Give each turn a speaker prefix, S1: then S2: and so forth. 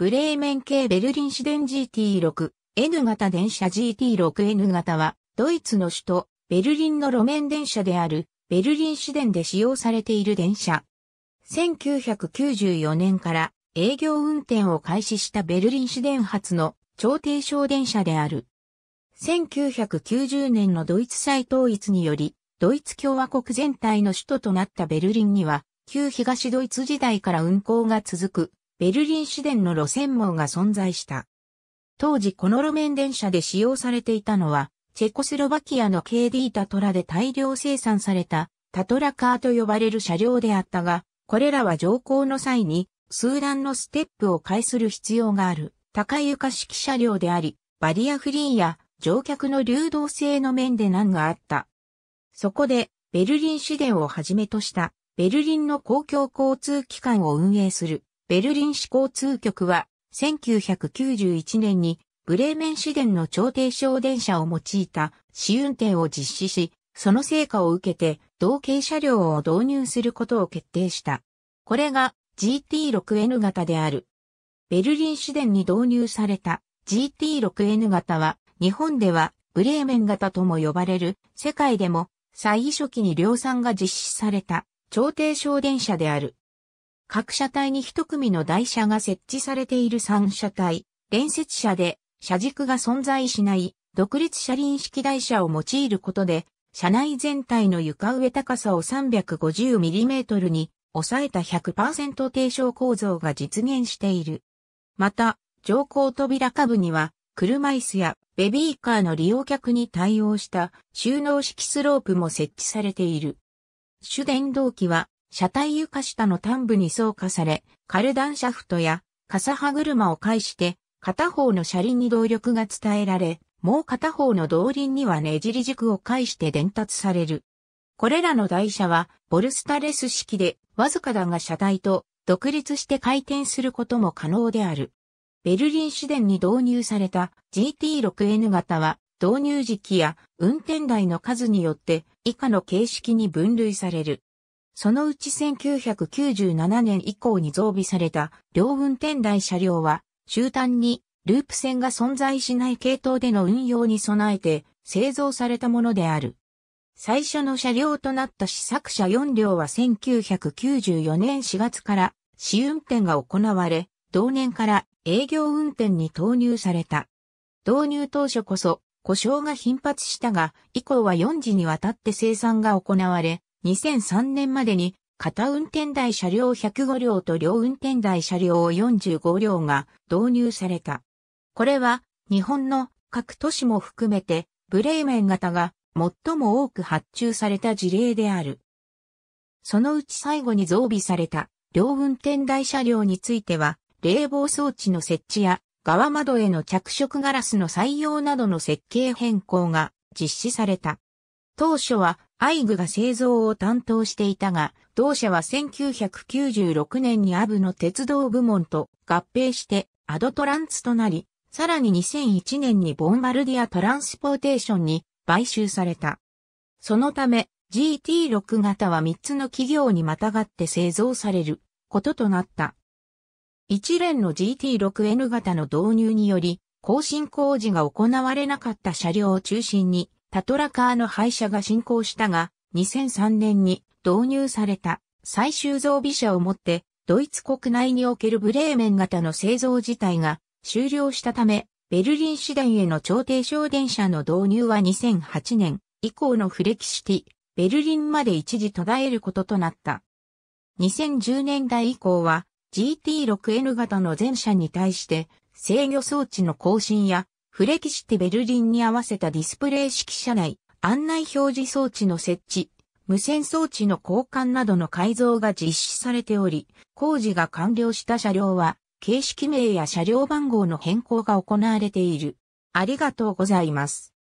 S1: ブレーメン系ベルリン市電 GT6、N 型電車 GT6N 型は、ドイツの首都、ベルリンの路面電車である、ベルリン市電で使用されている電車。1994年から営業運転を開始したベルリン市電発の超低小電車である。1990年のドイツ再統一により、ドイツ共和国全体の首都となったベルリンには、旧東ドイツ時代から運行が続くベルリン市電の路線網が存在した。当時この路面電車で使用されていたのは、チェコスロバキアの KD タトラで大量生産されたタトラカーと呼ばれる車両であったが、これらは乗降の際に、数段のステップを介する必要がある、高床式車両であり、バリアフリーや乗客の流動性の面で難があった。そこで、ベルリン市電をはじめとした、ベルリンの公共交通機関を運営する、ベルリン市交通局は、1991年にブレーメン市電の超低小電車を用いた試運転を実施し、その成果を受けて同型車両を導入することを決定した。これが GT6N 型である。ベルリン市電に導入された GT6N 型は日本ではブレーメン型とも呼ばれる世界でも最初期に量産が実施された超低小電車である。各車体に一組の台車が設置されている三車体、連接車で、車軸が存在しない独立車輪式台車を用いることで、車内全体の床上高さを 350mm に抑えた100%低床構造が実現している。また、乗降扉下部には、車椅子やベビーカーの利用客に対応した収納式スロープも設置されている。主電動機は車体床下の端部に装加され、カルダンシャフトや、傘歯車を介して、片方の車輪に動力が伝えられ、もう片方の動輪にはねじり軸を介して伝達される。これらの台車は、ボルスタレス式で、わずかだが車体と独立して回転することも可能である。ベルリン市電に導入された GT6N 型は、導入時期や運転台の数によって以下の形式に分類される。そのうち1997年以降に増備された両運転台車両は終端にループ線が存在しない系統での運用に備えて製造されたものである。最初の車両となった試作車4両は1994年4月から試運転が行われ、同年から営業運転に投入された。導入当初こそ故障が頻発したが、以降は4時にわたって生産が行われ、2003年までに片運転台車両105両と両運転台車両45両が導入された。これは日本の各都市も含めてブレーメン型が最も多く発注された事例である。そのうち最後に増備された両運転台車両については冷房装置の設置や側窓への着色ガラスの採用などの設計変更が実施された。当初はアイグが製造を担当していたが、同社は1996年にアブの鉄道部門と合併してアドトランツとなり、さらに2001年にボンバルディア・トランスポーテーションに買収された。そのため GT6 型は3つの企業にまたがって製造されることとなった。一連の GT6N 型の導入により、更新工事が行われなかった車両を中心にタトラカーの廃車が進行したが、2003年に導入された最終造備車をもって、ドイツ国内におけるブレーメン型の製造自体が終了したため、ベルリン市電への超低省電車の導入は2008年以降のフレキシティ、ベルリンまで一時途絶えることとなった。2010年代以降は GT6N 型の全車に対して制御装置の更新やフレキシテベルリンに合わせたディスプレイ式車内、案内表示装置の設置、無線装置の交換などの改造が実施されており、工事が完了した車両は、形式名や車両番号の変更が行われている。ありがとうございます。